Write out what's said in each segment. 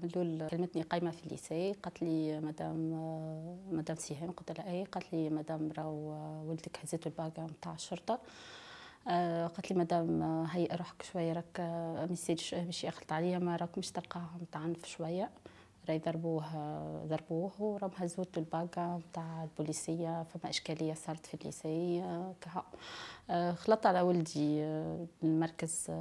قبل دول كلمتني قايمه في الليسي قالت لي مدام آه، مدام سهام قلت لها اي قالت لي مدام راهو آه، ولدك هزته الباكا نتاع الشرطه آه، قالت لي مدام هيئ روحك شويه راك ما باش يخلط عليا ما راكمش تلقاهم تعنف شويه راي ضربوه ضربوه وراهم هزوه الباقة نتاع البوليسية فما إشكالية صارت في الليسي كها خلطت على ولدي المركز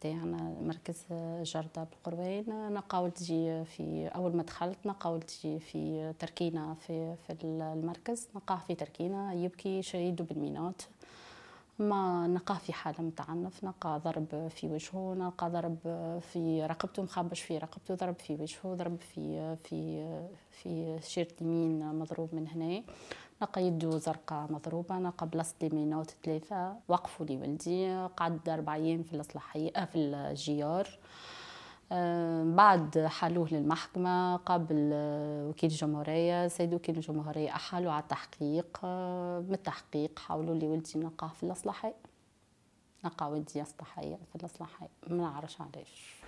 تاعنا مركز جردة بالقروين نلقى ولدي في أول ما دخلت نقا ولدي في تركينة في في المركز نلقاه في تركينة يبكي شهيد بالمينات ما نلقاه في حاله متعنف نلقى ضرب في وجهه نلقى ضرب في رقبته مخبش في رقبته ضرب في وجهه ضرب في في في شيرت اليمين مضروب من هنا نلقى يده زرقاء مضروبة نلقى بلاصة ليمينوت ثلاثة وقفوا لي ولدي قعد أربع أيام في الإصلاحية آه، في الجيار آه، بعد حلوه للمحكمة قبل آه، وكيل الجمهورية سيد وكيل الجمهورية أحالوا على التحقيق من آه، التحقيق حاولوا لي ولدي نلقاه في الأصلاحية نلقى ولدي أصلاحية في الأصلاحية ما نعرفش علاش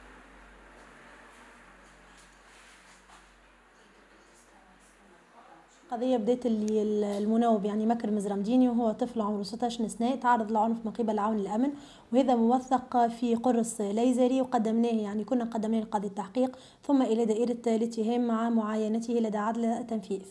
قضية بدات اللي المناوب يعني مكر مزرمديني وهو طفل عمره 16 سنة تعرض لعنف من قبل عون الأمن وهذا موثق في قرص ليزري وقدمناه يعني كنا قدمناه لقاضي التحقيق ثم إلى دائرة الاتهام مع معاينته لدى عدل التنفيذ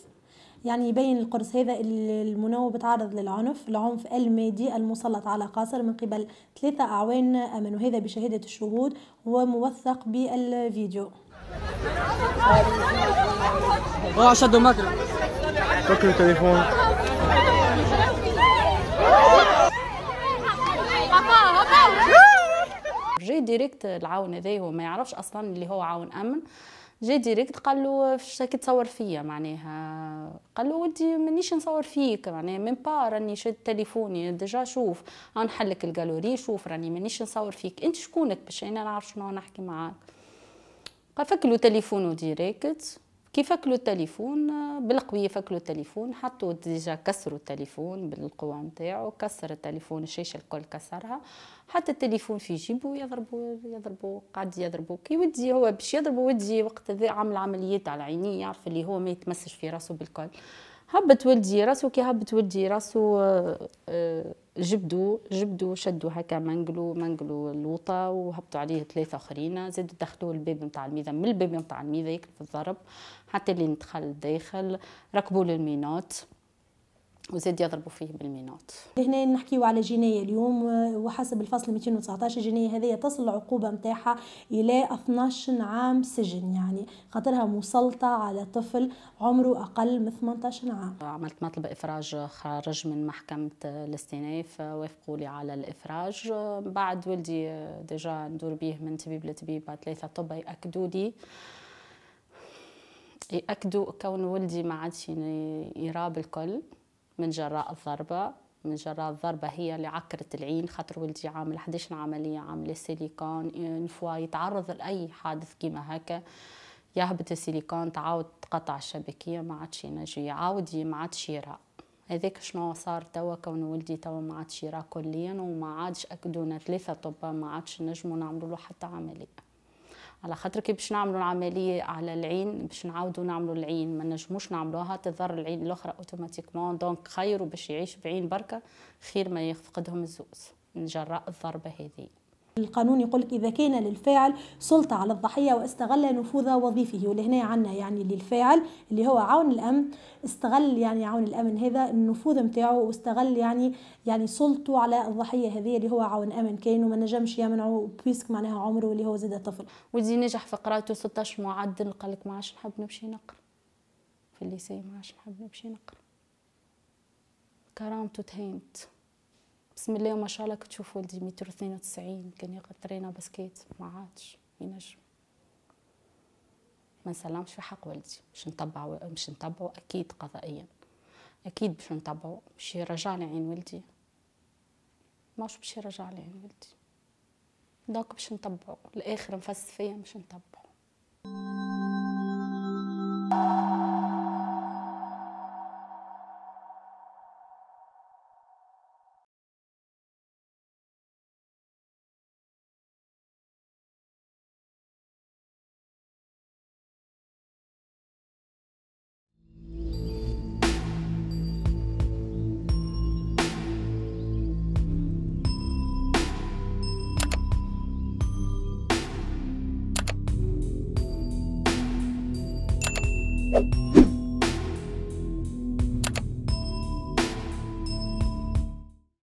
يعني يبين القرص هذا المناوب تعرض للعنف العنف المادي المسلط على قاصر من قبل ثلاثة أعوان أمن وهذا بشهادة الشهود وموثق بالفيديو مكر فكر التليفون جي ديريكت العون هذا هو ما يعرفش اصلا اللي هو عون امن جي ديريكت قال له فاش تصور فيا معناها قال له ودي مانيش نصور فيك معناها من با راني شد تليفوني ديجا شوف نحلك الجالوري شوف راني مانيش نصور فيك انت شكونك باش انا نعرف شنو نحكي معاك قفك له تليفونه ديريكت كي فكلوا التليفون بالقوية فكلوا التليفون حطوا ديجا كسروا التليفون بالقوة نتاعو كسر التليفون الشاشة الكل كسرها حط التليفون في جيبه يضربوا يضربوا قاعد يضربوا كي ودي هو باش يضربوا ودي وقت ذا عمل عمليات على عينيه يعرف اللي هو ما يتمسش في راسه بالكل هبت ولدي راسو كي هبت ولدي راسو آه، آه، جبدوا جبدوا شدوا هكا منقلوا منقلوا الوطا وهبطوا عليه ثلاثة آخرين زادوا دخلوا الباب نتاع الميذا من الباب نتاع الميذا يكلف الضرب حتى اللي ندخل داخل ركبوا للمينوت المينوت وزاد يضربوا فيه بالمينوت هنا نحكيو على جنايه اليوم آه، وحسب الفصل 219 الجنايه هذه تصل العقوبه نتاعها الى 12 عام سجن يعني خاطرها مسلطه على طفل عمره اقل من 18 عام عملت مطلب افراج خارج من محكمه الاستئناف آه، وافقوا لي على الافراج آه، بعد ولدي ديجا ندور به من طبيب لطبيب ثلاثه طب ياكدوا لي ياكدوا كون ولدي ما عادش يعني يراب الكل من جراء الضربة من جراء الضربة هي اللي عكرت العين خاطر ولدي عامل 11 عملية عاملة سيليكون اون فوا يتعرض لأي حادث كيما هكا يهبط السيليكون تعاود تقطع الشبكية ما عادش ينجم يعاود ما عادش يرى هذاك شنو صار توا كون ولدي توا ما عادش يرى كليا وما عادش اكدونا ثلاثه طبا ما عادش نجمو نعملو حتى عمليه على خاطر كي باش نعملوا العمليه على العين باش نعاودوا نعملوا العين ما نجموش نعملوها تضر العين الاخرى اوتوماتيكمون دونك خير باش يعيش بعين بركه خير ما يفقدهم الزوز من جراء الضربه هذه القانون يقول لك اذا كان للفاعل سلطه على الضحيه واستغل نفوذ وظيفه ولهنا عندنا يعني للفاعل اللي هو عون الامن استغل يعني عون الامن هذا النفوذ نتاعه واستغل يعني يعني سلطته على الضحيه هذه اللي هو عون امن كاين وما نجمش يمنعه بيسك معناها عمره اللي هو زاد طفل ولدي نجح في قراءته 16 معدل قال لك ما عادش نحب نمشي نقرا في الليسي ما عادش نحب نمشي نقرا كرامته تهينت بسم الله وما شاء الله كتشوف ولدي متر اثنين وتسعين كان يغطرينا بسكيت ما عادش ينجم ما نسلمش في حق ولدي باش نطبعو باش نطبعو اكيد قضائيا اكيد باش نطبعو باش يرجع لي عين ولدي ماش باش يرجع لي عين ولدي دونك باش نطبعو الاخر نفس فيا باش نطبعو thank you